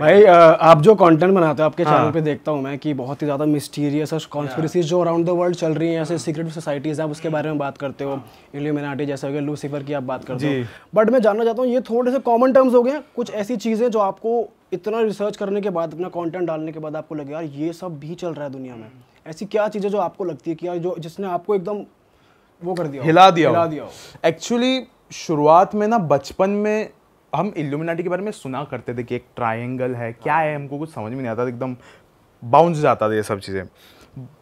भाई आप जो कंटेंट बनाते हो आपके हाँ। चैनल पे देखता हूँ मैं कि बहुत ही ज़्यादा मिस्टीरियस और कॉन्स्परेसीज हाँ। जो अराउंड द वर्ल्ड चल रही हैं ऐसे सीक्रेट सोसाइटीज़ हैं उसके बारे में बात करते हो इल्यूमिनाटी हाँ। जैसे हो गया लूसीफर की आप बात करते हो बट मैं जानना चाहता हूँ ये थोड़े से कॉमन टर्म्स हो गए कुछ ऐसी चीज़ें जो आपको इतना रिसर्च करने के बाद अपना कॉन्टेंट डालने के बाद आपको लगे यार ये सब भी चल रहा है दुनिया में ऐसी क्या चीज़ें जो आपको लगती है कि यार जो जिसने आपको एकदम वो कर दिया हिला दिया हिला दिया एक्चुअली शुरुआत में ना बचपन में हम इल्यूमिनाटी के बारे में सुना करते थे कि एक ट्राइंगल है क्या है हमको कुछ समझ में नहीं आता था एकदम बाउंस जाता था ये सब चीज़ें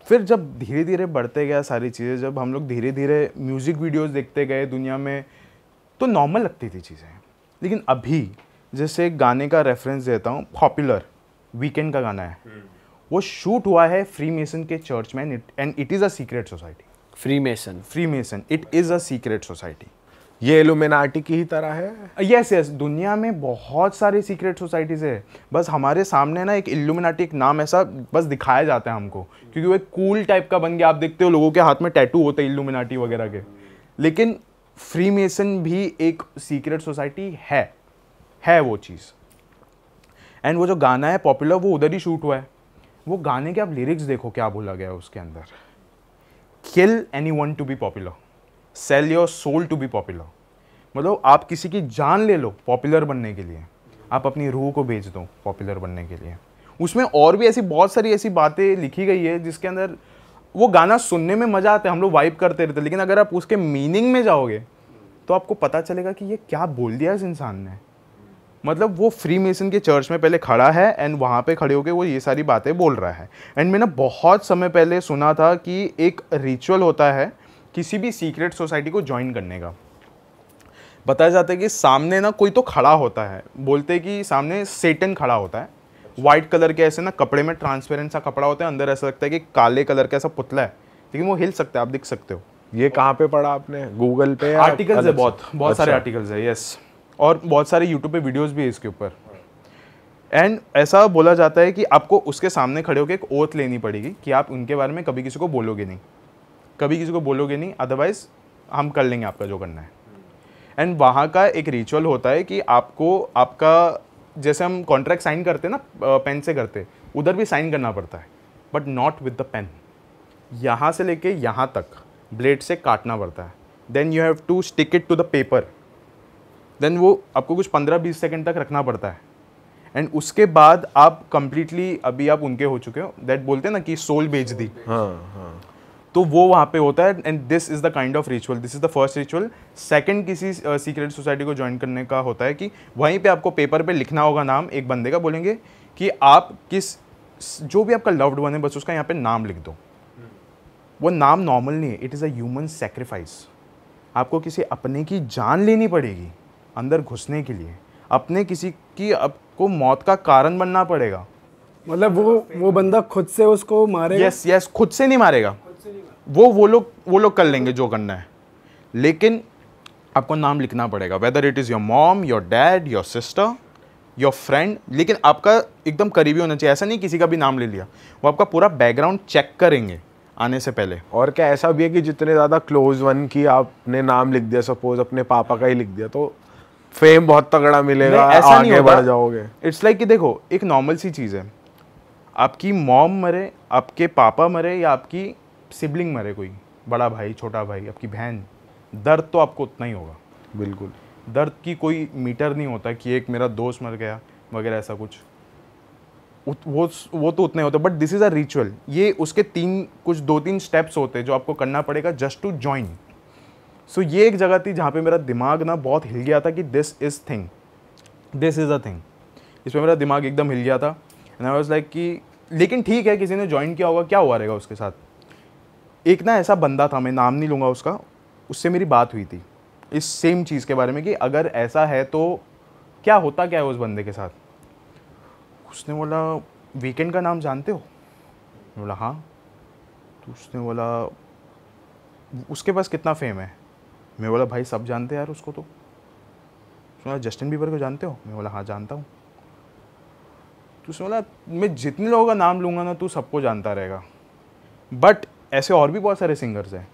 फिर जब धीरे धीरे बढ़ते गया सारी चीज़ें जब हम लोग धीरे धीरे म्यूज़िक वीडियोस देखते गए दुनिया में तो नॉर्मल लगती थी चीज़ें लेकिन अभी जैसे गाने का रेफरेंस देता हूँ पॉपुलर वीकेंड का गाना है हम्म। वो शूट हुआ है फ्री मेसन के चर्च में and it is a secret society Freemason Freemason it is a secret society ये एलुमिनाटी की ही तरह है यस यस दुनिया में बहुत सारी सीक्रेट सोसाइटीज़ है बस हमारे सामने ना एक एलुमिनाटी एक नाम ऐसा बस दिखाया जाता है हमको क्योंकि वो एक कूल टाइप का बन गया आप देखते हो लोगों के हाथ में टैटू होते हैं एलुमिनाटी वगैरह के लेकिन फ्री मेसन भी एक सीक्रेट सोसाइटी है है वो चीज़ एंड वो जो गाना है पॉपुलर वो उधर ही शूट हुआ है वो गाने के आप लिरिक्स देखो क्या बोला गया है उसके अंदर kill anyone to be popular sell your soul to be popular मतलब आप किसी की जान ले लो पॉपुलर बनने के लिए आप अपनी रूह को भेज दो पॉपुलर बनने के लिए उसमें और भी ऐसी बहुत सारी ऐसी बातें लिखी गई है जिसके अंदर वो गाना सुनने में मज़ा आता है हम लोग वाइप करते रहते लेकिन अगर आप उसके मीनिंग में जाओगे तो आपको पता चलेगा कि ये क्या बोल दिया इस इंसान ने मतलब वो फ्री मेसन के चर्च में पहले खड़ा है एंड वहाँ पे खड़े होकर वो ये सारी बातें बोल रहा है एंड मैंने बहुत समय पहले सुना था कि एक रिचुअल होता है किसी भी सीक्रेट सोसाइटी को ज्वाइन करने का बताया जाता है कि सामने ना कोई तो खड़ा होता है बोलते हैं कि सामने सेटन खड़ा होता है वाइट कलर के ऐसे ना कपड़े में ट्रांसपेरेंट सा कपड़ा होता है अंदर ऐसा लगता है कि काले कलर का ऐसा पुतला है लेकिन वो हिल सकता है आप दिख सकते हो ये कहाँ पे पढ़ा आपने गूगल पे आर्टिकल्स है बहुत बहुत सारे आर्टिकल्स अच्छा। है यस और बहुत सारे यूट्यूब पे वीडियोस भी है इसके ऊपर एंड ऐसा बोला जाता है कि आपको उसके सामने खड़े होकर एक ओथ लेनी पड़ेगी कि आप उनके बारे में कभी किसी को बोलोगे नहीं कभी किसी को बोलोगे नहीं अदरवाइज हम कर लेंगे आपका जो करना है एंड वहाँ का एक रिचुअल होता है कि आपको आपका जैसे हम कॉन्ट्रैक्ट साइन करते हैं ना पेन से करते उधर भी साइन करना पड़ता है but not with the pen यहाँ से लेके यहाँ तक ब्लेड से काटना पड़ता है then you have to stick it to the paper then वो आपको कुछ पंद्रह बीस सेकेंड तक रखना पड़ता है एंड उसके बाद आप कंप्लीटली अभी आप उनके हो चुके हो दैट बोलते हैं ना कि सोल बेच दी हाँ हाँ तो वो वहाँ पे होता है and this is the kind of ritual this is the first ritual second किसी सीक्रेट uh, सोसाइटी को ज्वाइन करने का होता है कि वहीं पे आपको पेपर पे लिखना होगा नाम एक बंदे का बोलेंगे कि आप किस जो भी आपका लव्ड वन है बस उसका यहाँ पे नाम लिख दो वो नाम नॉर्मल नहीं है it is a human sacrifice आपको किसी अपने की जान लेनी पड़ेगी अंदर घुसने के लिए अपने किसी की आपको मौत का कारण बनना पड़ेगा मतलब वो वो बंदा खुद से उसको मारेगा यस यस खुद से नहीं मारेगा वो वो लोग वो लोग कर लेंगे जो करना है लेकिन आपको नाम लिखना पड़ेगा whether it is your mom your dad your sister your friend लेकिन आपका एकदम करीबी होना चाहिए ऐसा नहीं किसी का भी नाम ले लिया वो आपका पूरा बैकग्राउंड चेक करेंगे आने से पहले और क्या ऐसा भी है कि जितने ज़्यादा क्लोज वन की आपने नाम लिख दिया सपोज अपने पापा का ही लिख दिया तो फेम बहुत तगड़ा मिलेगा ऐसा आगे नहीं बढ़ जाओगे इट्स लाइक like कि देखो एक नॉर्मल सी चीज़ है आपकी मॉम मरे आपके पापा मरे या आपकी सिबलिंग मरे कोई बड़ा भाई छोटा भाई आपकी बहन दर्द तो आपको उतना ही होगा बिल्कुल दर्द की कोई मीटर नहीं होता कि एक मेरा दोस्त मर गया वगैरह ऐसा कुछ वो वो तो उतना ही होता but this is a ritual ये उसके तीन कुछ दो तीन स्टेप्स होते हैं जो आपको करना पड़ेगा जस्ट टू ज्वाइन सो ये एक जगह थी जहाँ पे मेरा दिमाग ना बहुत हिल गया था कि this is thing this is a thing इस पर मेरा दिमाग एकदम हिल गया था एंड आई वॉज लाइक कि लेकिन ठीक है किसी ने ज्वाइन किया होगा क्या हुआ रहेगा उसके साथ एक ना ऐसा बंदा था मैं नाम नहीं लूँगा उसका उससे मेरी बात हुई थी इस सेम चीज़ के बारे में कि अगर ऐसा है तो क्या होता क्या है उस बंदे के साथ उसने बोला वीकेंड का नाम जानते हो बोला हाँ तो उसने बोला उसके पास कितना फेम है मैं बोला भाई सब जानते हैं यार उसको तो उसने बोला जस्टिन बीबर को जानते हो मैं बोला हाँ जानता हूँ तो उसने बोला मैं जितने लोगों का नाम लूँगा ना तू सबको जानता रहेगा बट ऐसे और भी बहुत सारे सिंगर्स हैं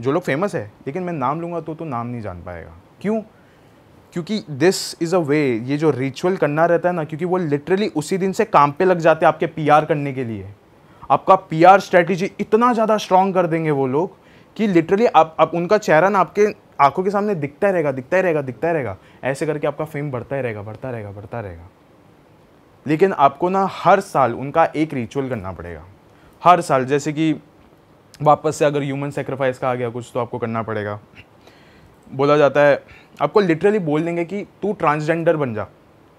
जो लोग फेमस है लेकिन मैं नाम लूँगा तो तू तो नाम नहीं जान पाएगा क्यों क्योंकि दिस इज़ अ वे ये जो रिचुअल करना रहता है ना क्योंकि वो लिटरली उसी दिन से काम पे लग जाते हैं आपके पीआर करने के लिए आपका पीआर स्ट्रैटेजी इतना ज़्यादा स्ट्रांग कर देंगे वो लोग कि लिटरली आप, आप उनका चेहरा ना आपके आंखों के सामने दिखता रहेगा दिखता ही रहेगा दिखता रहेगा ऐसे करके आपका फेम बढ़ता ही रहेगा बढ़ता रहेगा बढ़ता रहेगा लेकिन आपको ना हर साल उनका एक रिचुअल करना पड़ेगा हर साल जैसे कि वापस से अगर ह्यूमन सेक्रीफाइस का आ गया कुछ तो आपको करना पड़ेगा बोला जाता है आपको लिटरली बोल देंगे कि तू ट्रांसजेंडर बन जा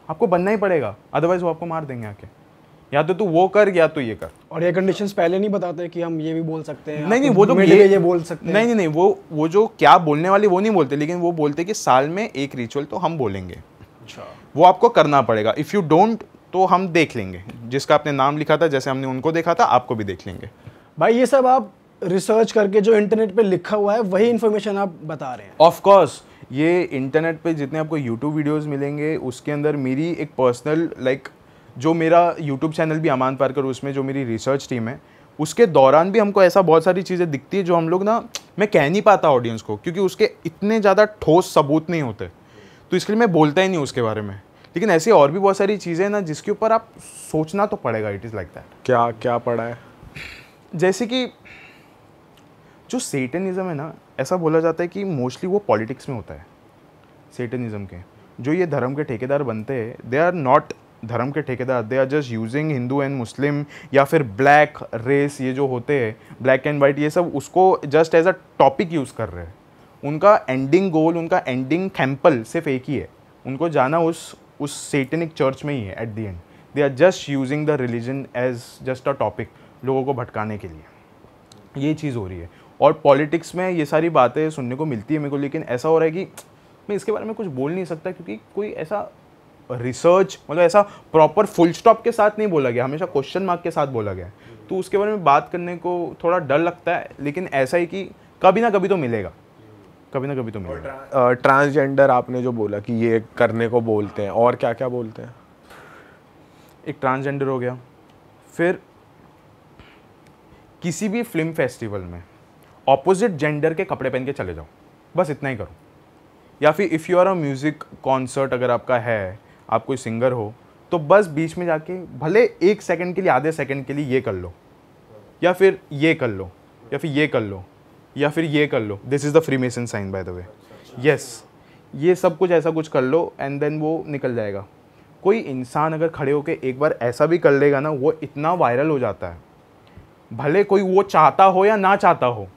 आपको बनना ही पड़ेगा अदरवाइज वो आपको मार देंगे आके या तो तू वो कर या तो ये कर और ये कंडीशंस पहले नहीं बताते कि हम ये भी बोल सकते हैं नहीं नहीं वो जो तो ये, ये बोल सकते नहीं नहीं नहीं वो वो जो क्या बोलने वाले वो नहीं बोलते लेकिन वो बोलते कि साल में एक रिचुअल तो हम बोलेंगे अच्छा। वो आपको करना पड़ेगा इफ़ यू डोंट तो हम देख लेंगे जिसका आपने नाम लिखा था जैसे हमने उनको देखा था आपको भी देख लेंगे भाई ये सब आप रिसर्च करके जो इंटरनेट पे लिखा हुआ है वही इन्फॉर्मेशन आप बता रहे हैं ऑफ कोर्स ये इंटरनेट पे जितने आपको यूट्यूब वीडियोस मिलेंगे उसके अंदर मेरी एक पर्सनल लाइक like, जो मेरा यूट्यूब चैनल भी अमान पारकर उसमें जो मेरी रिसर्च टीम है उसके दौरान भी हमको ऐसा बहुत सारी चीज़ें दिखती है जो हम लोग ना मैं कह नहीं पाता ऑडियंस को क्योंकि उसके इतने ज़्यादा ठोस सबूत नहीं होते तो इसलिए मैं बोलता ही नहीं उसके बारे में लेकिन ऐसी और भी बहुत सारी चीज़ें ना जिसके ऊपर आप सोचना तो पड़ेगा इट इज़ लाइक दैट क्या क्या पड़ा है जैसे कि जो सेटनिज़म है ना ऐसा बोला जाता है कि मोस्टली वो पॉलिटिक्स में होता है सेटनिज़म के जो ये धर्म के ठेकेदार बनते हैं दे आर नॉट धर्म के ठेकेदार they are just using Hindu and Muslim या फिर ब्लैक रेस ये जो होते हैं ब्लैक एंड वाइट ये सब उसको just as a topic use कर रहे हैं उनका एंडिंग गोल उनका एंडिंग टेम्पल सिर्फ एक ही है उनको जाना उस उस सेटनिक चर्च में ही है at the end they are just using the religion as just a topic लोगों को भटकाने के लिए ये चीज़ हो रही है और पॉलिटिक्स में ये सारी बातें सुनने को मिलती है मेरे को लेकिन ऐसा हो रहा है कि मैं इसके बारे में कुछ बोल नहीं सकता क्योंकि कोई ऐसा रिसर्च मतलब ऐसा प्रॉपर फुल स्टॉप के साथ नहीं बोला गया हमेशा क्वेश्चन मार्क के साथ बोला गया तो उसके बारे में बात करने को थोड़ा डर लगता है लेकिन ऐसा ही कि कभी ना कभी तो मिलेगा कभी ना कभी तो मिलेगा ट्रांसजेंडर आपने जो बोला कि ये करने को बोलते हैं और क्या क्या बोलते हैं एक ट्रांसजेंडर हो गया फिर किसी भी फिल्म फेस्टिवल में ऑपोजिट जेंडर के कपड़े पहन के चले जाओ बस इतना ही करो या फिर if you are a music concert अगर आपका है आप कोई सिंगर हो तो बस बीच में जाके भले एक सेकंड के लिए आधे सेकंड के लिए ये कर लो या फिर ये कर लो या फिर ये कर लो या फिर ये कर लो this is the Freemason sign by the way yes ये सब कुछ ऐसा कुछ कर लो एंड देन वो निकल जाएगा कोई इंसान अगर खड़े होकर एक बार ऐसा भी कर लेगा ना वो इतना वायरल हो जाता है भले कोई वो चाहता हो या ना चाहता हो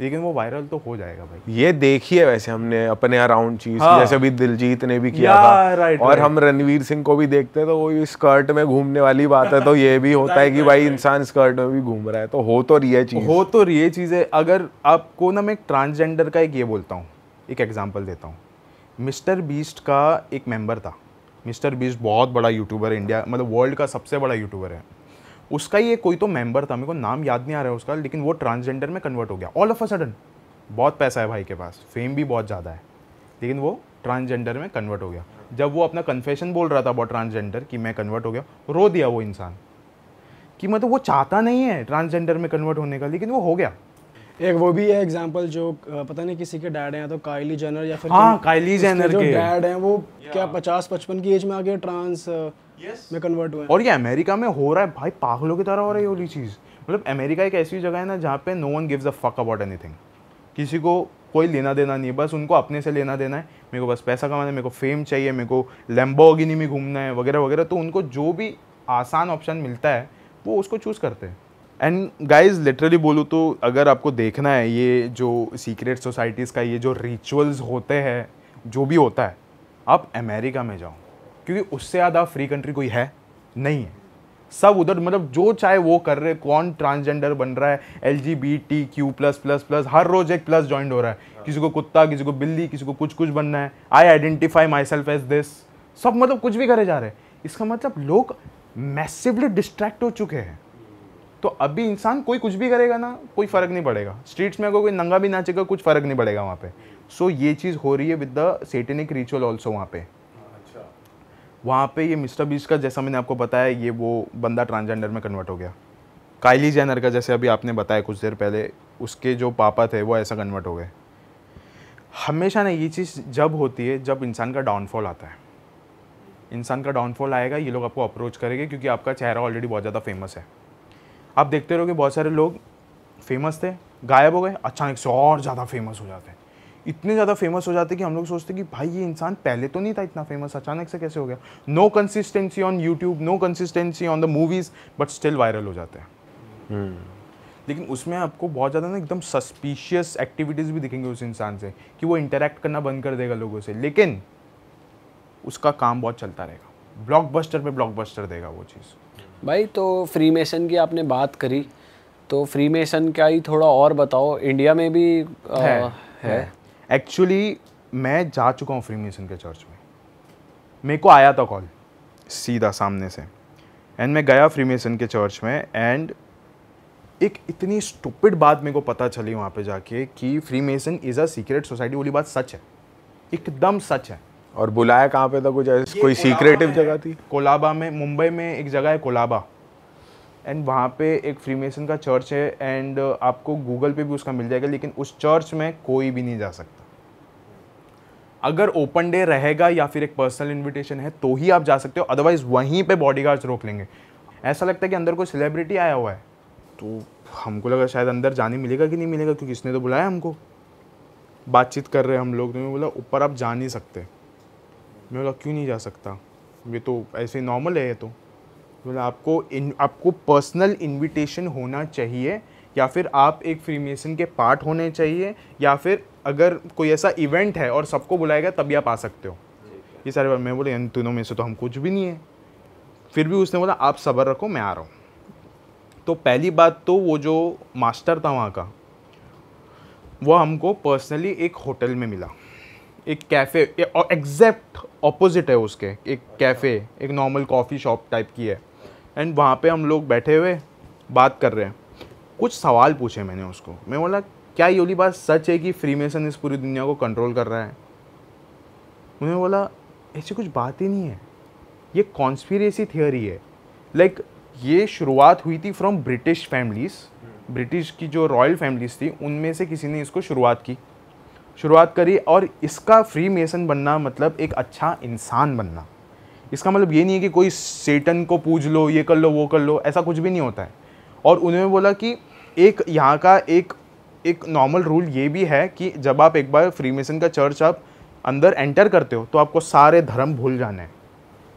लेकिन वो वायरल तो हो जाएगा भाई ये देखिए वैसे हमने अपने अराउंड चीज हाँ। जैसे अभी दिलजीत ने भी किया था राइट, और हम रणवीर सिंह को भी देखते हैं तो वो स्कर्ट में घूमने वाली बात है तो ये भी होता है कि भाई इंसान स्कर्ट में भी घूम रहा है तो हो तो रही है चीज हो तो रही है चीज़ें अगर आपको ना मैं एक ट्रांसजेंडर का एक ये बोलता हूँ एक एग्जाम्पल देता हूँ मिस्टर बीस्ट का एक मेम्बर था मिस्टर बीस्ट बहुत बड़ा यूट्यूबर है इंडिया मतलब वर्ल्ड का सबसे बड़ा यूट्यूबर है उसका ही एक कोई तो मेंबर था मेरे को नाम याद नहीं आ रहा है उसका लेकिन वो ट्रांसजेंडर में कन्वर्ट हो गया ऑल ऑफ अ सडन बहुत पैसा है भाई के पास फेम भी बहुत ज़्यादा है लेकिन वो ट्रांसजेंडर में कन्वर्ट हो गया जब वो अपना कन्फेशन बोल रहा था बहुत ट्रांसजेंडर कि मैं कन्वर्ट हो गया रो दिया वो इंसान कि मतलब वो चाहता नहीं है ट्रांसजेंडर में कन्वर्ट होने का लेकिन वो हो गया एक वो भी है एग्जांपल जो पता नहीं किसी के डैड हैं तो काइली जेनर या फिर हाँ काइली जेनर के डैड हैं वो क्या पचास पचपन की एज में आगे ट्रांस yes. में कन्वर्ट हुए और ये अमेरिका में हो रहा है भाई पागलों की तरह हो रही है वाली चीज़ मतलब अमेरिका एक ऐसी जगह है ना जहाँ पे no one gives a fuck about anything किसी को कोई लेना देना नहीं है बस उनको अपने से लेना देना है मेरे को बस पैसा कमाना है मेरे को फेम चाहिए मेरे को लैम्बोगिनी में घूमना है वगैरह वगैरह तो उनको जो भी आसान ऑप्शन मिलता है वो उसको चूज़ करते हैं एंड गाइज लिटरली बोलूँ तो अगर आपको देखना है ये जो सीक्रेट सोसाइटीज़ का ये जो रिचुअल्स होते हैं जो भी होता है आप अमेरिका में जाओ क्योंकि उससे ज़्यादा फ्री कंट्री कोई है नहीं है सब उधर मतलब जो चाहे वो कर रहे कौन ट्रांसजेंडर बन रहा है L G B T Q plus plus plus हर रोज एक प्लस ज्वाइंट हो रहा है किसी को कुत्ता किसी को बिल्ली किसी को कुछ कुछ बनना है I identify myself as this सब मतलब कुछ भी करे जा रहे हैं इसका मतलब लोग मैसिवली डिस्ट्रैक्ट हो चुके हैं तो अभी इंसान कोई कुछ भी करेगा ना कोई फ़र्क नहीं पड़ेगा स्ट्रीट्स में अगर कोई नंगा भी नाचेगा कुछ फ़र्क नहीं पड़ेगा वहाँ पे सो so, ये चीज़ हो रही है with the satanic ritual also वहाँ पे अच्छा। वहाँ पे ये मिस्टर बीस का जैसा मैंने आपको बताया ये वो बंदा ट्रांसजेंडर में कन्वर्ट हो गया काइली जैनर का जैसे अभी आपने बताया कुछ देर पहले उसके जो पापा थे वो ऐसा कन्वर्ट हो गए हमेशा ना ये चीज़ जब होती है जब इंसान का डाउनफॉल आता है इंसान का डाउनफॉल आएगा ये लोग आपको अप्रोच करेंगे क्योंकि आपका चेहरा ऑलरेडी बहुत ज़्यादा फेमस है आप देखते रहोगे बहुत सारे लोग फेमस थे गायब हो गए अचानक से और ज़्यादा फेमस हो जाते हैं इतने ज़्यादा फेमस हो जाते कि हम लोग सोचते कि भाई ये इंसान पहले तो नहीं था इतना फेमस अचानक से कैसे हो गया no consistency on YouTube no consistency on the movies but still viral हो जाते हैं hmm. लेकिन उसमें आपको बहुत ज़्यादा ना एकदम सस्पिशियस एक्टिविटीज़ भी दिखेंगे उस इंसान से कि वो इंटरेक्ट करना बंद कर देगा लोगों से लेकिन उसका काम बहुत चलता रहेगा ब्लॉकबस्टर पे ब्लॉकबस्टर देगा वो चीज़ भाई तो फ्री मेसन की आपने बात करी तो फ्री मेसन का ही थोड़ा और बताओ इंडिया में भी आ, है एक्चुअली मैं जा चुका हूँ फ्री मेसन के चर्च में मेरे को आया था कॉल सीधा सामने से एंड मैं गया फ्री मेसन के चर्च में एंड एक इतनी स्टूपिड बात मेरे को पता चली वहाँ पे जाके कि Freemason is a secret society वाली बात सच है एकदम सच है और बुलाया कहाँ पे था कुछ ऐसे कोई सीक्रेटिव जगह थी कोलाबा में मुंबई में एक जगह है कोलाबा एंड वहाँ पे एक फ्रीमेसन का चर्च है एंड आपको गूगल पे भी उसका मिल जाएगा लेकिन उस चर्च में कोई भी नहीं जा सकता अगर ओपन डे रहेगा या फिर एक पर्सनल इन्विटेशन है तो ही आप जा सकते हो अदरवाइज वहीं पे बॉडीगार्ड्स रोक लेंगे ऐसा लगता है कि अंदर कोई सेलिब्रिटी आया हुआ है तो हमको लगा शायद अंदर जाने मिलेगा कि नहीं मिलेगा क्योंकि इसने तो बुलाया हमको बातचीत कर रहे हैं हम लोग तो बोला ऊपर आप जा नहीं सकते मैं बोला क्यों नहीं जा सकता ये तो ऐसे नॉर्मल है ये तो बोला आपको इन आपको पर्सनल इनविटेशन होना चाहिए या फिर आप एक फ्रीमेसन के पार्ट होने चाहिए या फिर अगर कोई ऐसा इवेंट है और सबको बुलाएगा तभी आप आ सकते हो ये सारे बार मैं बोले इन तीनों में से तो हम कुछ भी नहीं है फिर भी उसने बोला आप सबर रखो मैं आ रहा हूँ तो पहली बात तो वो जो मास्टर था वहाँ का वो हमको पर्सनली एक होटल में मिला एक कैफ़े और एग्जैक्ट ऑपोजिट है उसके एक कैफ़े एक नॉर्मल कॉफ़ी शॉप टाइप की है एंड वहाँ पे हम लोग बैठे हुए बात कर रहे हैं कुछ सवाल पूछे मैंने उसको मैं बोला क्या ये वाली बात सच है कि फ्री मेसन इस पूरी दुनिया को कंट्रोल कर रहा है उन्होंने बोला ऐसी कुछ बात ही नहीं है ये कॉन्स्पिरेसी थियोरी है लाइक like, ये शुरुआत हुई थी फ्रॉम ब्रिटिश फैमिलीज़ ब्रिटिश की जो रॉयल फैमिलीज़ थी उनमें से किसी ने इसको शुरुआत की शुरुआत करी और इसका फ्री मेसन बनना मतलब एक अच्छा इंसान बनना इसका मतलब ये नहीं है कि कोई सेटन को पूज लो ये कर लो वो कर लो ऐसा कुछ भी नहीं होता है और उन्होंने बोला कि एक यहाँ का एक एक नॉर्मल रूल ये भी है कि जब आप एक बार फ्री मेसन का चर्च आप अंदर एंटर करते हो तो आपको सारे धर्म भूल जाना है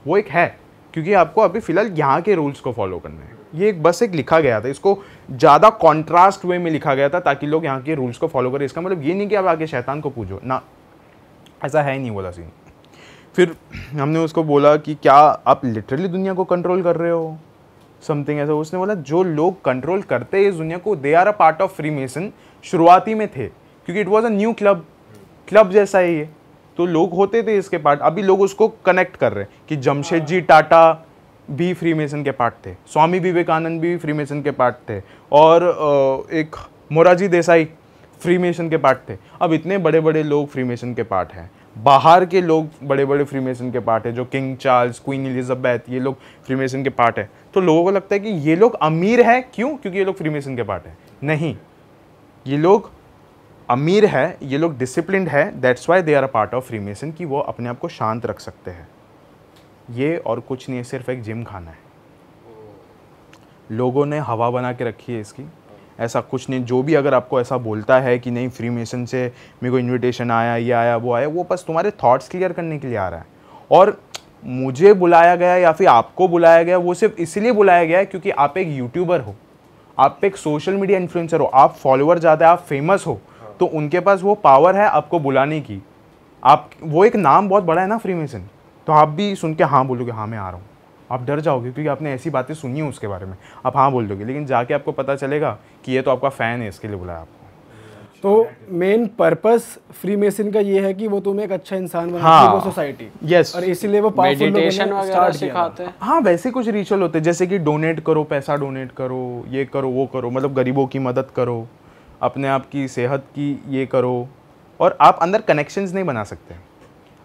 वो एक है क्योंकि आपको अभी फ़िलहाल यहाँ के रूल्स को फॉलो करना है ये एक बस एक लिखा गया था इसको ज़्यादा कॉन्ट्रास्ट वे में लिखा गया था ताकि लोग यहाँ के रूल्स को फॉलो करें इसका मतलब ये नहीं कि आप आगे शैतान को पूजो ना ऐसा है नहीं बोला सीन फिर हमने उसको बोला कि क्या आप लिटरली दुनिया को कंट्रोल कर रहे हो समथिंग ऐसा उसने बोला जो लोग कंट्रोल करते हैं इस दुनिया को they are a part of Freemason शुरुआती में थे क्योंकि it was a new club club जैसा ही है तो लोग होते थे इसके पार्ट अभी लोग उसको कनेक्ट कर रहे हैं कि जमशेद जी हाँ। टाटा भी फ्रीमेसन के पार्ट थे स्वामी विवेकानंद भी फ्रीमेसन के पार्ट थे और एक मोराजी देसाई फ्रीमेसन के पार्ट थे अब इतने बड़े बड़े लोग फ्रीमेसन के पार्ट हैं बाहर के लोग बड़े बड़े फ्रीमेसन के पार्ट है जो किंग चार्ल्स क्वीन एलिजाबैथ ये लोग फ्रीमेसन के पार्ट है तो लोगों को लगता है कि ये लोग अमीर है क्यों क्योंकि ये लोग फ्रीमेसन के पार्ट है नहीं ये लोग अमीर है ये लोग डिसिप्लिन है that's why they are a part of Freemason कि वो अपने आप को शांत रख सकते हैं ये और कुछ नहीं है सिर्फ एक जिम खाना है लोगों ने हवा बना के रखी है इसकी ऐसा कुछ नहीं जो भी अगर आपको ऐसा बोलता है कि नहीं फ्री मेसन से मेरे को इनविटेशन आया ये आया वो आया वो बस तुम्हारे थॉट्स क्लियर करने के लिए आ रहा है और मुझे बुलाया गया या फिर आपको बुलाया गया वो सिर्फ इसलिए बुलाया गया है क्योंकि आप एक यूट्यूबर हो आप एक सोशल मीडिया इन्फ्लुएंसर हो आप फॉलोअर ज़्यादा है आप फेमस हो हाँ। तो उनके पास वो पावर है आपको बुलाने की आप वो एक नाम बहुत बड़ा है ना फ्री मेसन तो आप भी सुन के हाँ बोलोगे हाँ मैं आ रहा हूँ आप डर जाओगे क्योंकि आपने ऐसी बातें सुनी हैं उसके बारे में आप हाँ बोल दोगे लेकिन जाके आपको पता चलेगा कि ये तो आपका फ़ैन है इसके लिए बुलाया आपको तो मेन पर्पस फ्री मेसिन का ये है कि वो तुम्हें एक अच्छा इंसान बनाती हाँ, वो सोसाइटी यस और इसीलिए वो मेडिटेशन वगैरह सिखाते हैं हाँ वैसे कुछ रिचुअल होते हैं जैसे कि डोनेट करो पैसा डोनेट करो ये करो वो करो मतलब गरीबों की मदद करो अपने आप की सेहत की ये करो और आप अंदर कनेक्शंस नहीं बना सकते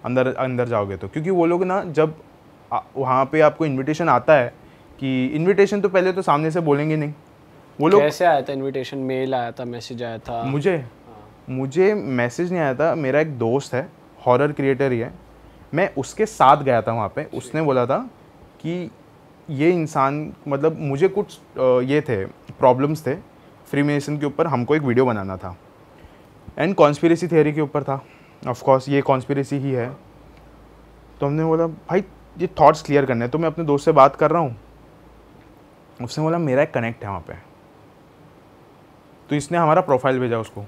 अंदर अंदर जाओगे तो क्योंकि वो लोग ना जब वहाँ पे आपको इनविटेशन आता है कि इनविटेशन तो पहले तो सामने से बोलेंगे नहीं वो लोग कैसे आया था इनविटेशन मेल आया था मैसेज आया था मुझे हाँ। मुझे मैसेज नहीं आया था मेरा एक दोस्त है हॉरर क्रिएटर ही है मैं उसके साथ गया था वहाँ पे उसने बोला था कि ये इंसान मतलब मुझे कुछ ये थे प्रॉब्लम्स थे फ्री के ऊपर हमको एक वीडियो बनाना था एंड कॉन्स्पिरेसी थेरी के ऊपर था ऑफ कोर्स ये कॉन्स्पिरेसी ही है तो हमने बोला भाई ये थॉट्स क्लियर करने हैं तो मैं अपने दोस्त से बात कर रहा हूँ उसने बोला मेरा एक कनेक्ट है वहाँ पे तो इसने हमारा प्रोफाइल भेजा उसको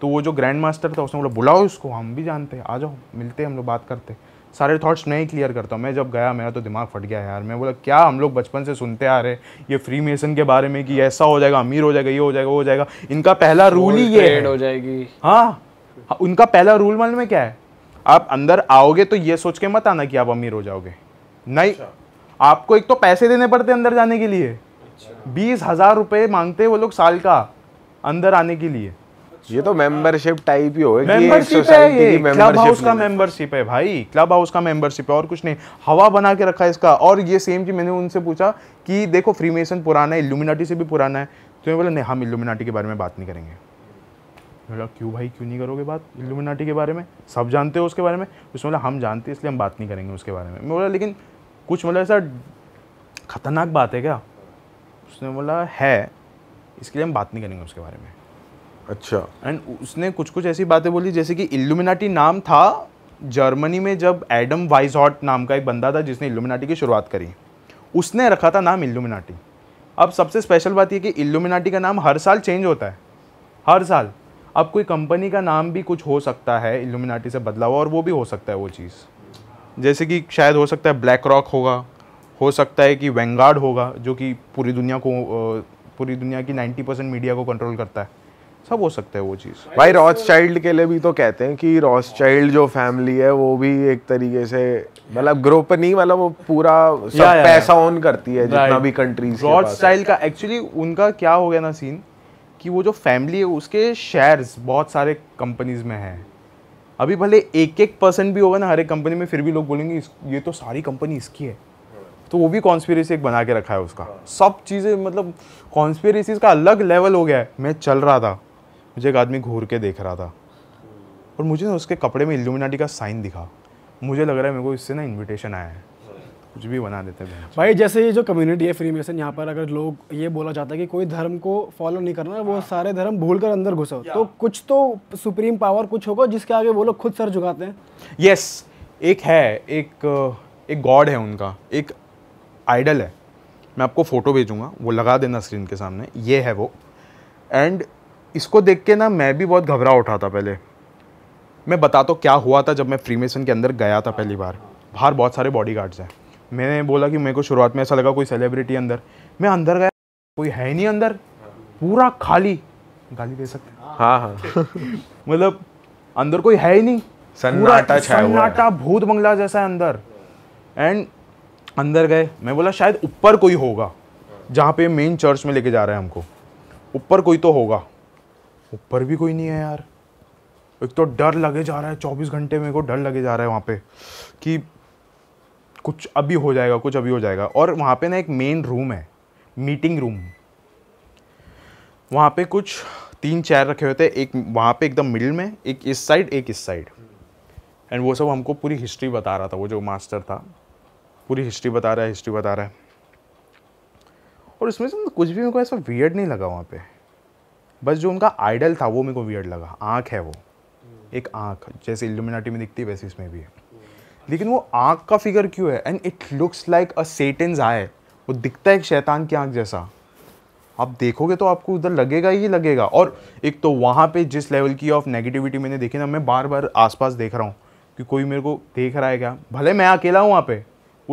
तो वो जो ग्रैंड मास्टर था उसने बोला बुलाओ इसको हम भी जानते हैं आ जाओ मिलते हैं हम लोग बात करते सारे थॉट्स मैं ही क्लियर करता हूँ मैं जब गया मेरा तो दिमाग फट गया यार मैं बोला क्या हम लोग बचपन से सुनते आ रहे ये फ्री मेसन के बारे में कि ऐसा हो जाएगा अमीर हो जाएगा ये हो जाएगा वो हो जाएगा इनका पहला रूल ही ये हो जाएगी हाँ हाँ, उनका पहला रूल मालूम है क्या है आप अंदर आओगे तो ये सोच के मत आना कि आप अमीर हो जाओगे नहीं अच्छा। आपको एक तो पैसे देने पड़ते अंदर जाने के लिए अच्छा। बीस हजार रुपए मांगते वो लोग साल का अंदर आने के लिए अच्छा। ये तो मेंबरशिप टाइप ही हो मेंबरशिप है ये क्लब हाउस का मेंबरशिप है भाई क्लब हाउस का मेंबरशिप है और कुछ नहीं हवा बना के रखा है इसका और ये सेम चीज मैंने उनसे पूछा कि देखो फ्रीमेसन पुराना है इल्यूमिनाटी से भी पुराना है तो मैं बोला नहीं हम इल्यूमिनाटी के बारे में बात नहीं करेंगे बोला क्यों भाई क्यों नहीं करोगे बात इल्यूमिनाटी के बारे में सब जानते हो उसके बारे में उसमें बोला हम जानते हैं इसलिए हम बात नहीं करेंगे उसके बारे में मैं बोला लेकिन कुछ मतलब ऐसा ख़तरनाक बात है क्या उसने बोला है इसके लिए हम बात नहीं करेंगे उसके बारे में अच्छा एंड उसने कुछ कुछ ऐसी बातें बोली जैसे कि इल्यूमिनाटी नाम था जर्मनी में जब एडम वाइजहॉट नाम का एक बंदा था जिसने इल्यूमिनाटी की शुरुआत करी उसने रखा था नाम इल्यूमिनाटी अब सबसे स्पेशल बात यह कि इल्यूमिनाटी का नाम हर साल चेंज होता है हर साल अब कोई कंपनी का नाम भी कुछ हो सकता है इल्यूमिनाटी से बदला हुआ और वो भी हो सकता है वो चीज़ जैसे कि शायद हो सकता है ब्लैक रॉक होगा हो सकता है कि वेंगार्ड होगा जो कि पूरी दुनिया को पूरी दुनिया की 90 परसेंट मीडिया को कंट्रोल करता है सब हो सकता है वो चीज़ भाई रॉस चाइल्ड के लिए भी तो कहते हैं कि रॉस चाइल्ड जो फैमिली है वो भी एक तरीके से मतलब ग्रुप नहीं मतलब वो पूरा सब या, या, पैसा ऑन करती है जितना भी कंट्रीज रॉस चाइल्ड का एक्चुअली उनका क्या हो गया ना सीन कि वो जो फैमिली है उसके शेयर्स बहुत सारे कंपनीज़ में हैं अभी भले एक एक परसेंट भी होगा ना हर एक कंपनी में फिर भी लोग बोलेंगे ये तो सारी कंपनी इसकी है तो वो भी कॉन्स्पेरेसी एक बना के रखा है उसका सब चीज़ें मतलब कॉन्स्पेरेसीज का अलग लेवल हो गया है मैं चल रहा था मुझे एक आदमी घूर के देख रहा था और मुझे ना उसके कपड़े में इल्यूमिनाटी का साइन दिखा मुझे लग रहा है मेरे को इससे ना इन्विटेशन आया है कुछ भी बना देते हैं भाई जैसे ये जो कम्युनिटी है फ्री मेसन यहाँ पर अगर लोग ये बोला जाता है कि कोई धर्म को फॉलो नहीं करना वो हाँ। सारे धर्म भूल कर अंदर घुसो तो कुछ तो सुप्रीम पावर कुछ होगा जिसके आगे वो लोग खुद सर झुकाते हैं यस एक है एक एक गॉड है उनका एक आइडल है मैं आपको फ़ोटो भेजूंगा वो लगा देना स्क्रीन के सामने ये है वो एंड इसको देख के ना मैं भी बहुत घबरा उठा था पहले मैं बता तो क्या हुआ था जब मैं फ्री के अंदर गया था पहली बार बाहर बहुत सारे बॉडी हैं मैंने बोला कि मेरे को शुरुआत में ऐसा लगा कोई सेलिब्रिटी अंदर मैं अंदर गया कोई है नहीं अंदर पूरा खाली गाली दे सकते हाँ हाँ मतलब अंदर कोई है ही नहीं सन्नाटा सन्नाटा भूत बंगला जैसा है अंदर एंड अंदर गए मैं बोला शायद ऊपर कोई होगा जहाँ पे मेन चर्च में लेके जा रहे हैं हमको ऊपर कोई तो होगा ऊपर भी कोई नहीं है यार एक तो डर लगे जा रहा है चौबीस घंटे मेरे को डर लगे जा रहा है वहाँ पे कि कुछ अभी हो जाएगा कुछ अभी हो जाएगा और वहाँ पे ना एक मेन रूम है मीटिंग रूम वहाँ पे कुछ तीन चेयर रखे हुए थे एक वहाँ पे एकदम मिडिल में एक इस साइड एक इस साइड एंड वो सब हमको पूरी हिस्ट्री बता रहा था वो जो मास्टर था पूरी हिस्ट्री बता रहा है हिस्ट्री बता रहा है और उसमें से मतलब कुछ भी मेरे को ऐसा वियर्ड नहीं लगा वहाँ पे बस जो उनका आइडल था वो मेरे को वियर्ड लगा आँख है वो एक आँख जैसे इल्यूमिनाटी में दिखती है वैसे इसमें भी है लेकिन वो आँख का फिगर क्यों है and it looks like a Satan's आए वो दिखता है एक शैतान की आँख जैसा आप देखोगे तो आपको उधर लगेगा ही लगेगा और एक तो वहाँ पे जिस लेवल की ऑफ नेगेटिविटी मैंने देखी ना मैं बार बार आसपास देख रहा हूँ कि कोई मेरे को देख रहा है क्या भले मैं अकेला हूँ वहाँ पे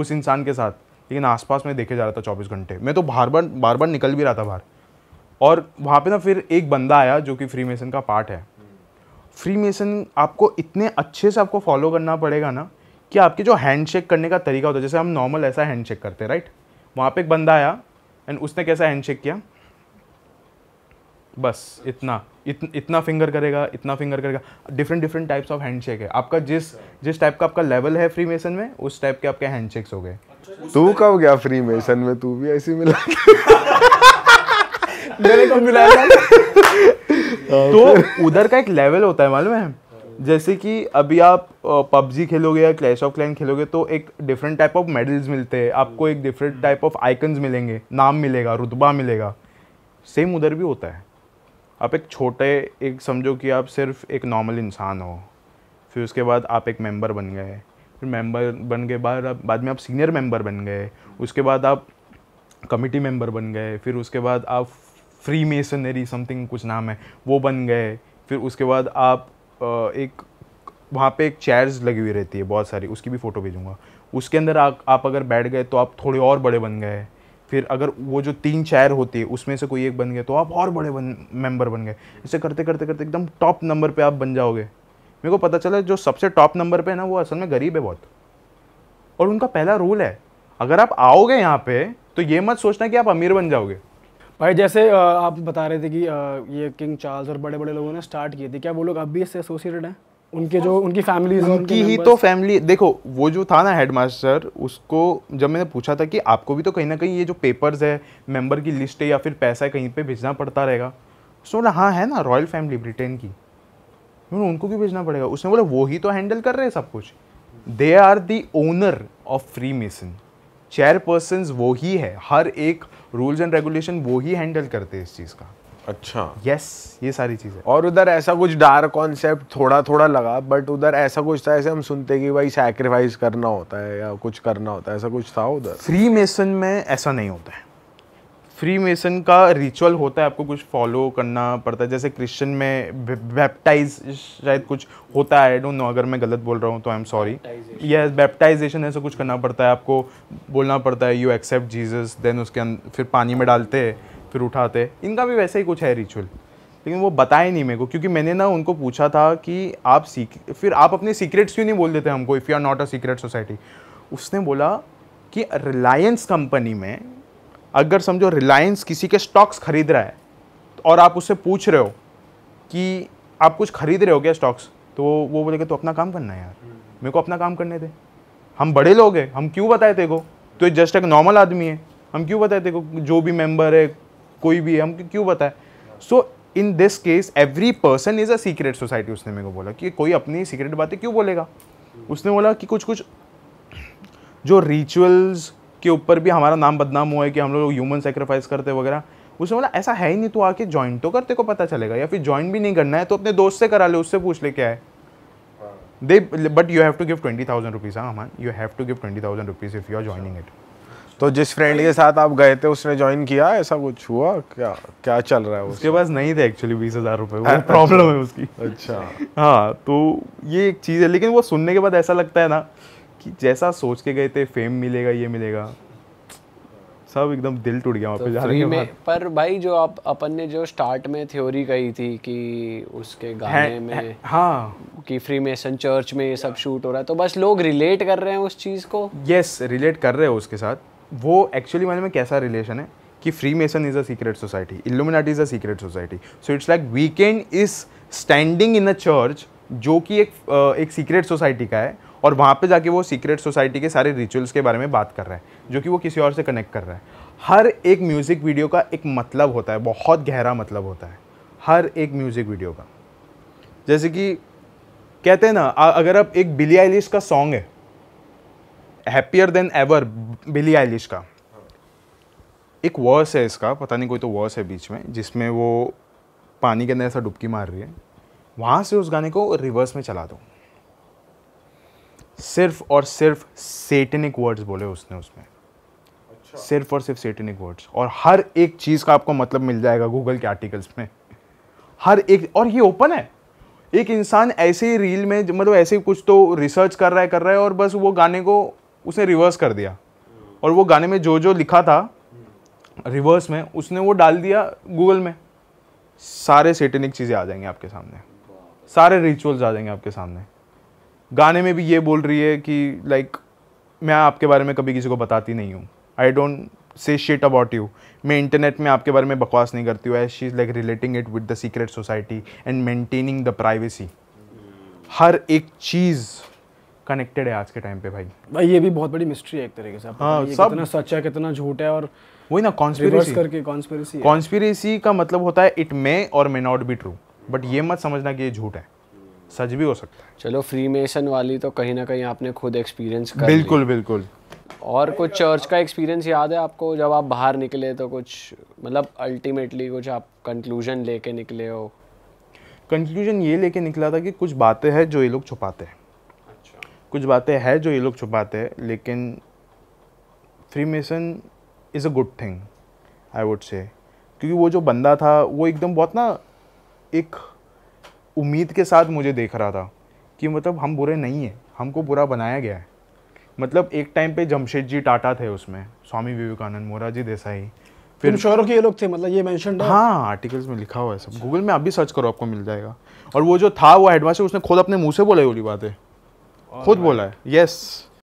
उस इंसान के साथ लेकिन आसपास मैं देखे जा रहा था चौबीस घंटे मैं तो बार बार बार बार निकल भी रहा था बाहर और वहाँ पे ना फिर एक बंदा आया जो कि फ्री मेसन का पार्ट है फ्री मेसन आपको इतने अच्छे से आपको फॉलो करना पड़ेगा ना कि आपके जो हैंडशेक करने का तरीका होता है जैसे हम नॉर्मल ऐसा हैंडशेक करते हैं राइट वहाँ पे एक बंदा आया एंड उसने कैसा हैंडशेक किया बस इतना इत, इतना फिंगर करेगा इतना फिंगर करेगा different different types of handshake है आपका जिस जिस टाइप का आपका लेवल है फ्री मेसन में उस टाइप के आपके हैंडशेक्स हो गए तू कब गया फ्री मेसन में तू भी ऐसी मिला मिलाया तो उधर का एक लेवल होता है मालूम है जैसे कि अभी आप पबजी खेलोगे या क्लैश ऑफ क्लैन खेलोगे तो एक डिफरेंट टाइप ऑफ मेडल्स मिलते हैं आपको एक डिफरेंट टाइप ऑफ आइकन्स मिलेंगे नाम मिलेगा रुतबा मिलेगा सेम उधर भी होता है आप एक छोटे एक समझो कि आप सिर्फ एक नॉर्मल इंसान हो फिर उसके बाद आप एक मेंबर बन गए फिर मेंबर बन गए बाद आप बाद में आप सीनियर मेंबर बन गए उसके बाद आप कमिटी मेंबर बन गए फिर उसके बाद आप फ्री मेसनरी समथिंग कुछ नाम है वो बन गए फिर उसके बाद आप एक वहाँ पे एक चेयर्स लगी हुई रहती है बहुत सारी उसकी भी फ़ोटो भेजूँगा उसके अंदर आ, आप अगर बैठ गए तो आप थोड़े और बड़े बन गए फिर अगर वो जो तीन चेयर होती है उसमें से कोई एक बन गए तो आप और बड़े बन मेम्बर बन गए इसे करते करते करते एकदम टॉप नंबर पर आप बन जाओगे मेरे को पता चला जो सबसे टॉप नंबर पर है ना वो असल में गरीब है बहुत और उनका पहला रूल है अगर आप आओगे यहाँ पे तो ये मत सोचना कि आप अमीर बन जाओगे भाई जैसे आप बता रहे थे कि ये किंग चार्ल्स और बड़े बड़े लोगों ने स्टार्ट किए थे क्या वो लोग अब भी इससे एसोसिएटेड हैं उनके जो उनकी फैमिली उनकी ही तो फैमिली देखो वो जो था ना हेडमास्टर उसको जब मैंने पूछा था कि आपको भी तो कहीं ना कहीं ये जो पेपर्स है मेंबर की लिस्ट है या फिर पैसा कहीं पे भेजना पड़ता रहेगा उसने बोला हाँ है ना रॉयल फैमिली ब्रिटेन की मैंने उनको क्यों भेजना पड़ेगा उसने बोला वो ही तो हैंडल कर रहे हैं सब कुछ they are the owner of Freemason chairperson वो ही है हर एक रूल्स एंड रेगुलेशन वो ही हैंडल करते हैं इस चीज़ का अच्छा यस yes, ये सारी चीज़ें और उधर ऐसा कुछ डार्क कॉन्सेप्ट थोड़ा थोड़ा लगा बट उधर ऐसा कुछ था ऐसे हम सुनते कि भाई सैक्रिफाइस करना होता है या कुछ करना होता है ऐसा कुछ था उधर फ्री मेसन में ऐसा नहीं होता है फ्री मेसन का रिचुअल होता है आपको कुछ फॉलो करना पड़ता है जैसे क्रिश्चियन में बैप्टाइज शायद कुछ होता है आई डोंट नो अगर मैं गलत बोल रहा हूँ तो I am sorry yes baptization ऐसा कुछ करना पड़ता है आपको बोलना पड़ता है यू एक्सेप्ट जीसस देन उसके अंदर फिर पानी में डालते फिर उठाते इनका भी वैसे ही कुछ है रिचुअल लेकिन वो बताए नहीं मेरे को क्योंकि मैंने ना उनको पूछा था कि आप सीख फिर आप अपने सीक्रेट्स क्यों नहीं बोल देते हमको if you are not a secret society उसने बोला कि रिलायंस कंपनी में अगर समझो रिलायंस किसी के स्टॉक्स खरीद रहा है और आप उससे पूछ रहे हो कि आप कुछ खरीद रहे हो क्या स्टॉक्स तो वो बोलेगा तो अपना काम करना है यार मेरे को अपना काम करने दे हम बड़े लोग हैं हम क्यों बताए तेरे को तो जस्ट एक नॉर्मल आदमी है हम क्यों बताए तेरे को जो भी मेम्बर है कोई भी है हम क्यों बताए so in this case every person is a secret society उसने मेरे को बोला कि कोई अपनी सीक्रेट बातें क्यों बोलेगा उसने बोला कि कुछ कुछ जो रिचुअल्स के ऊपर भी हमारा नाम बदनाम हुआ है कि हम लोग ह्यूमन सेक्रीफाइस करते वगैरह उसने बोला ऐसा है ही नहीं तो आके ज्वाइन तो करते को पता चलेगा या फिर ज्वाइन भी नहीं करना है तो अपने दोस्त से करा ले उससे पूछ ले क्या है दे but you have to give twenty thousand rupees हाँ हमान you have to give twenty thousand rupees if you are joining it तो जिस फ्रेंड के साथ आप गए थे उसने ज्वाइन किया ऐसा कुछ हुआ क्या क्या चल रहा है उसके पास नहीं थे एक्चुअली बीस हज़ार रुपये प्रॉब्लम है उसकी अच्छा हाँ तो ये एक चीज़ है लेकिन वो सुनने के बाद ऐसा लगता है ना कि जैसा सोच के गए थे फेम मिलेगा ये मिलेगा सब एकदम दिल टूट गया तो वहाँ तो पे जाने के बाद पर भाई जो आप अपन ने जो स्टार्ट में थ्योरी कही थी कि उसके गाने है, में है, हाँ कि फ्री मेसन चर्च में ये सब शूट हो रहा है तो बस लोग रिलेट कर रहे हैं उस चीज़ को यस रिलेट कर रहे हो उसके साथ वो एक्चुअली मैंने में कैसा रिलेशन है कि Freemason is a secret society Illuminati is a secret society so it's like weekend is standing in a church जो कि एक एक सीक्रेट सोसाइटी का है और वहाँ पे जाके वो सीक्रेट सोसाइटी के सारे रिचुअल्स के बारे में बात कर रहा है जो कि वो किसी और से कनेक्ट कर रहा है हर एक म्यूज़िक वीडियो का एक मतलब होता है बहुत गहरा मतलब होता है हर एक म्यूज़िक वीडियो का जैसे कि कहते हैं ना अगर आप एक बिली आइलिश का सॉन्ग है happier than ever Billie Eilish का एक वर्स है इसका पता नहीं कोई तो वर्स है बीच में जिसमें वो पानी के अंदर ऐसा डुबकी मार रही है वहाँ से उस गाने को रिवर्स में चला दो सिर्फ और सिर्फ सेटेनिक वर्ड्स बोले उसने उसमें अच्छा। सिर्फ और सिर्फ सेटेनिक वर्ड्स और हर एक चीज़ का आपको मतलब मिल जाएगा गूगल के आर्टिकल्स में हर एक और ये ओपन है एक इंसान ऐसे ही रील में मतलब ऐसे ही कुछ तो रिसर्च कर रहा है कर रहा है और बस वो गाने को उसने रिवर्स कर दिया और वो गाने में जो जो लिखा था रिवर्स में उसने वो डाल दिया गूगल में सारे सेटेनिक चीज़ें आ जाएंगी आपके सामने सारे रिचुअल्स आ जाएंगे आपके सामने गाने में भी ये बोल रही है कि लाइक मैं आपके बारे में कभी किसी को बताती नहीं हूँ I don't say shit about you मैं इंटरनेट में आपके बारे में बकवास नहीं करती हूँ as she is like relating it with the secret society and maintaining the privacy हर एक चीज़ कनेक्टेड है आज के टाइम पे भाई भाई ये भी बहुत बड़ी मिस्ट्री है एक तरीके से हाँ सब कितना सच है कितना झूठ है और वही ना कॉन्स्पिरेसी करके कॉन्स्पिरेसी कॉन्स्पिरेसी का मतलब होता है इट मे और may not be true but ये मत समझना कि ये झूठ है सच भी हो सकता है चलो फ्री मेसन वाली तो कहीं ना कहीं आपने खुद एक्सपीरियंस कर बिल्कुल बिल्कुल और कुछ चर्च का एक्सपीरियंस याद है आपको जब आप बाहर निकले तो कुछ मतलब अल्टीमेटली कुछ आप कंक्लूजन लेके निकले हो कंक्लूजन ये लेके निकला था कि कुछ बातें हैं जो ये लोग छुपाते हैं अच्छा। कुछ बातें हैं जो ये लोग छुपाते हैं लेकिन Freemason is a good thing I would say क्योंकि वो जो बंदा था वो एकदम बहुत ना एक उम्मीद के साथ मुझे देख रहा था कि मतलब हम बुरे नहीं हैं हमको बुरा बनाया गया है मतलब एक टाइम पे जमशेद जी टाटा थे उसमें स्वामी विवेकानंद मोराजी देसाई फिर शोरों के ये लोग थे मतलब ये मैं हाँ आर्टिकल्स में लिखा हुआ है सब गूगल में आप भी सर्च करो आपको मिल जाएगा और वो जो था वो हेडमास्टर उसने खुद अपने मुंह से बोला ये वाली है खुद बोला है यस